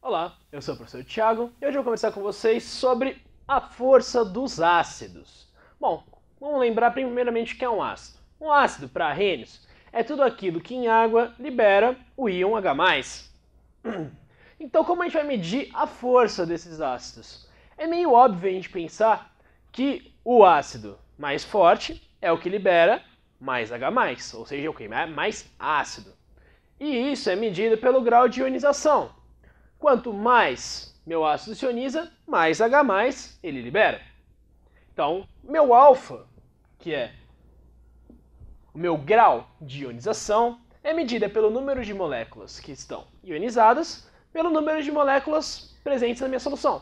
Olá, eu sou o professor Tiago e hoje eu vou conversar com vocês sobre a força dos ácidos. Bom, vamos lembrar primeiramente o que é um ácido. Um ácido, para Arrhenius, é tudo aquilo que em água libera o íon H+. Então como a gente vai medir a força desses ácidos? É meio óbvio a gente pensar que o ácido mais forte é o que libera mais H+, ou seja, o que é mais ácido. E isso é medido pelo grau de ionização. Quanto mais meu ácido se ioniza, mais H+, ele libera. Então, meu alfa, que é o meu grau de ionização, é medida pelo número de moléculas que estão ionizadas pelo número de moléculas presentes na minha solução.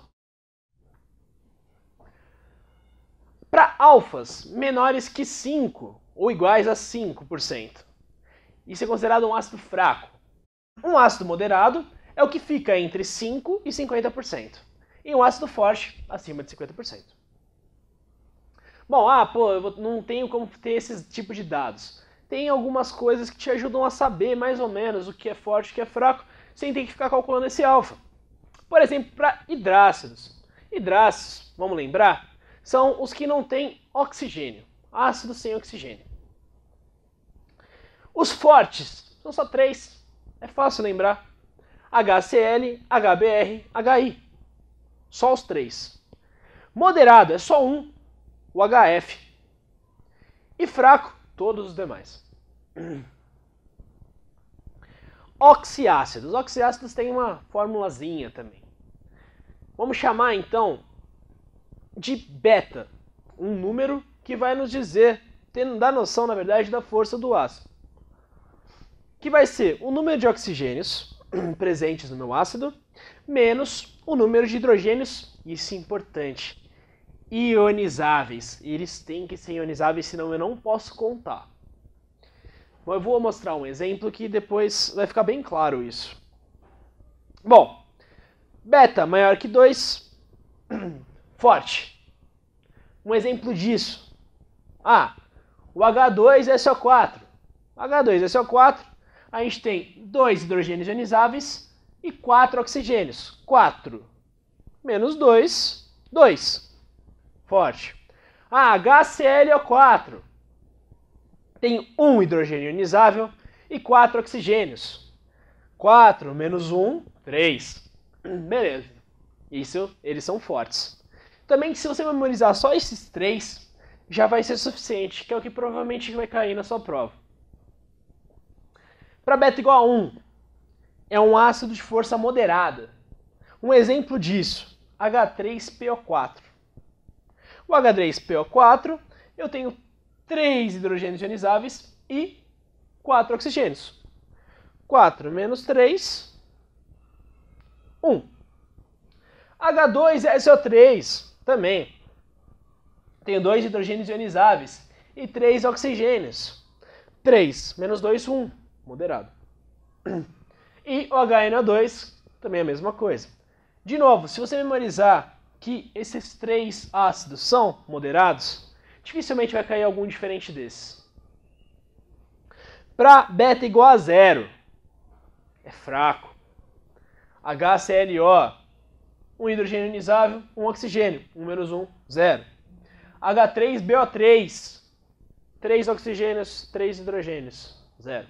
Para alfas menores que 5, ou iguais a 5%. Isso é considerado um ácido fraco. Um ácido moderado é o que fica entre 5% e 50%. E um ácido forte, acima de 50%. Bom, ah, pô, eu não tenho como ter esse tipo de dados. Tem algumas coisas que te ajudam a saber mais ou menos o que é forte e o que é fraco, sem ter que ficar calculando esse alfa. Por exemplo, para hidrácidos. Hidrácidos, vamos lembrar, são os que não têm oxigênio ácido sem oxigênio. Os fortes são só três, é fácil lembrar: HCl, HBr, HI. Só os três. Moderado é só um, o HF. E fraco, todos os demais. Oxiácidos. Oxiácidos têm uma formulazinha também. Vamos chamar então de beta, um número que vai nos dizer, tendo da noção, na verdade, da força do ácido. Que vai ser o número de oxigênios presentes no meu ácido, menos o número de hidrogênios, isso é importante, ionizáveis. Eles têm que ser ionizáveis, senão eu não posso contar. Bom, eu vou mostrar um exemplo que depois vai ficar bem claro isso. Bom, beta maior que 2, forte. Um exemplo disso ah, o H2SO4. É H2SO4, é a gente tem dois hidrogênios ionizáveis e quatro oxigênios. 4 menos 2, 2. Forte. Ah, HClO4. Tem um hidrogênio ionizável e quatro oxigênios. 4 menos 1, 3. Beleza. Isso, eles são fortes. Também, se você memorizar só esses três, já vai ser suficiente, que é o que provavelmente vai cair na sua prova. Para beta igual a 1, é um ácido de força moderada. Um exemplo disso, H3PO4. O H3PO4, eu tenho 3 hidrogênios ionizáveis e 4 oxigênios. 4 menos 3, 1. H2SO3 também. Tenho dois hidrogênios ionizáveis e três oxigênios. 3 menos 2, 1, moderado. E o HNO2 também é a mesma coisa. De novo, se você memorizar que esses três ácidos são moderados, dificilmente vai cair algum diferente desses. Para beta igual a zero, é fraco. HClO, um hidrogênio ionizável, um oxigênio, 1 menos 1, um, 0. H3BO3. Três oxigênios, três hidrogênios. Zero.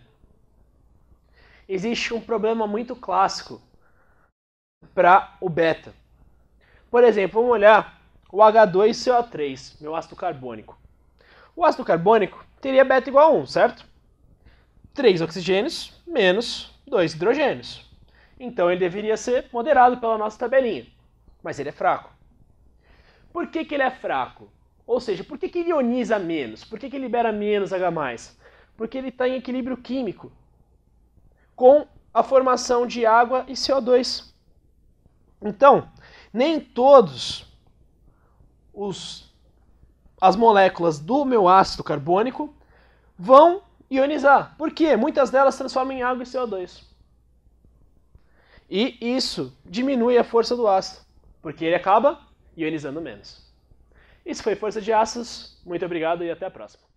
Existe um problema muito clássico para o beta. Por exemplo, vamos olhar o H2CO3, meu ácido carbônico. O ácido carbônico teria beta igual a 1, certo? 3 oxigênios menos 2 hidrogênios. Então ele deveria ser moderado pela nossa tabelinha, mas ele é fraco. Por que, que ele é fraco? Ou seja, por que, que ele ioniza menos? Por que, que libera menos H? Porque ele está em equilíbrio químico com a formação de água e CO2. Então, nem todos os, as moléculas do meu ácido carbônico vão ionizar. Por quê? Muitas delas transformam em água e CO2. E isso diminui a força do ácido, porque ele acaba ionizando menos. Isso foi Força de Aços, muito obrigado e até a próxima.